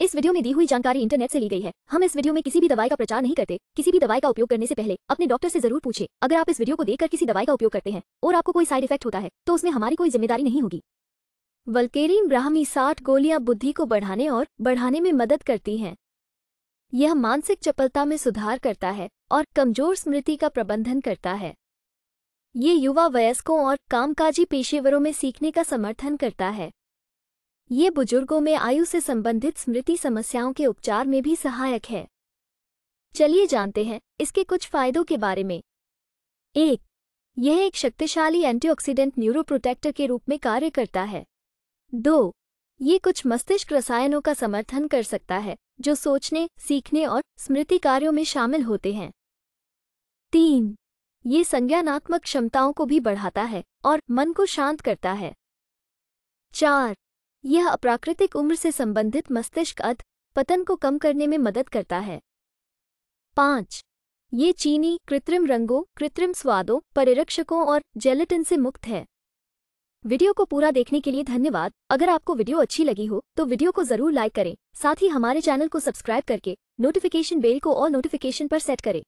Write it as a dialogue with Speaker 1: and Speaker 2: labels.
Speaker 1: इस वीडियो में दी हुई जानकारी इंटरनेट से ली गई है हम इस वीडियो में किसी भी दवाई का प्रचार नहीं करते किसी भी दवाई का उपयोग करने से पहले अपने डॉक्टर से जरूर पूछे अगर आप इस वीडियो को देखकर किसी दवाई का उपयोग करते हैं और आपको कोई साइड इफेक्ट होता है तो उसमें हमारी कोई जिम्मेदारी नहीं होगी वल्केरिन ब्राह्मी साठ गोलियां बुद्धि को बढ़ाने और बढ़ाने में मदद करती हैं यह मानसिक चपलता में सुधार करता है और कमजोर स्मृति का प्रबंधन करता है ये युवा वयस्कों और कामकाजी पेशेवरों में सीखने का समर्थन करता है ये बुजुर्गों में आयु से संबंधित स्मृति समस्याओं के उपचार में भी सहायक है चलिए जानते हैं इसके कुछ फायदों के बारे में एक यह एक शक्तिशाली एंटीऑक्सीडेंट न्यूरोप्रोटेक्टर के रूप में कार्य करता है दो ये कुछ मस्तिष्क रसायनों का समर्थन कर सकता है जो सोचने सीखने और स्मृति कार्यों में शामिल होते हैं तीन ये संज्ञानात्मक क्षमताओं को भी बढ़ाता है और मन को शांत करता है चार यह अप्राकृतिक उम्र से संबंधित मस्तिष्क अध पतन को कम करने में मदद करता है पाँच ये चीनी कृत्रिम रंगों कृत्रिम स्वादों परिरक्षकों और जेलेटिन से मुक्त है वीडियो को पूरा देखने के लिए धन्यवाद अगर आपको वीडियो अच्छी लगी हो तो वीडियो को जरूर लाइक करें साथ ही हमारे चैनल को सब्सक्राइब करके नोटिफिकेशन बेल को और नोटिफिकेशन पर सेट करें